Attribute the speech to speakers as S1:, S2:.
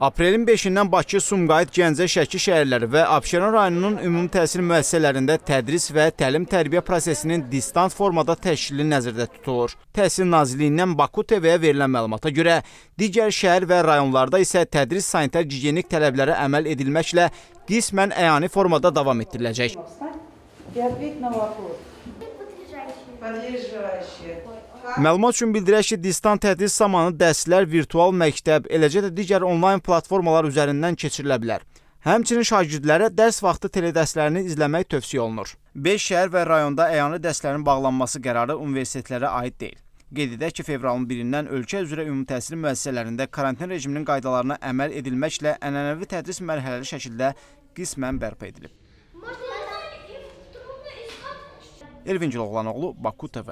S1: Aprelin 5-dən Bakı, Sumqayıt, Gəncə, Şəki şəhərləri və Abşeron rayonunun ümumi təhsil müəssisələrində tədris və təlim-tərbiyə prosesinin distant formada təşkili nəzərdə tutulur. Təhsil Nazirliyindən Baku TV-yə verilən məlumata görə, digər şəhər və rayonlarda isə tədris sanitar gigiyenik tələblərə əməl edilməklə qismən əyani formada davam etdiriləcək. Yəni, Məlumat üçün bildirək ki, distant tədris zamanı dərslər virtual məktəb, eləcə də digər onlayn platformalar üzərindən keçirilə bilər. Həmçinin şagirdlərə dərs vaxtı teledərslərini izləmək tövsiyə olunur. 5 şəhər və rayonda əyanə dərslərin bağlanması qərarı universitetlərə aid deyil. Qeyd edək ki, fevralın 1-dən ölkə üzrə ümumi təhsil müəssisələrində karantin rejiminin qaydalarına əməl edilməklə ənənəvi tədris mərhələli şəkildə qismən bərpa edilib. Elvin Ciloğlanoğlu, Baku TV.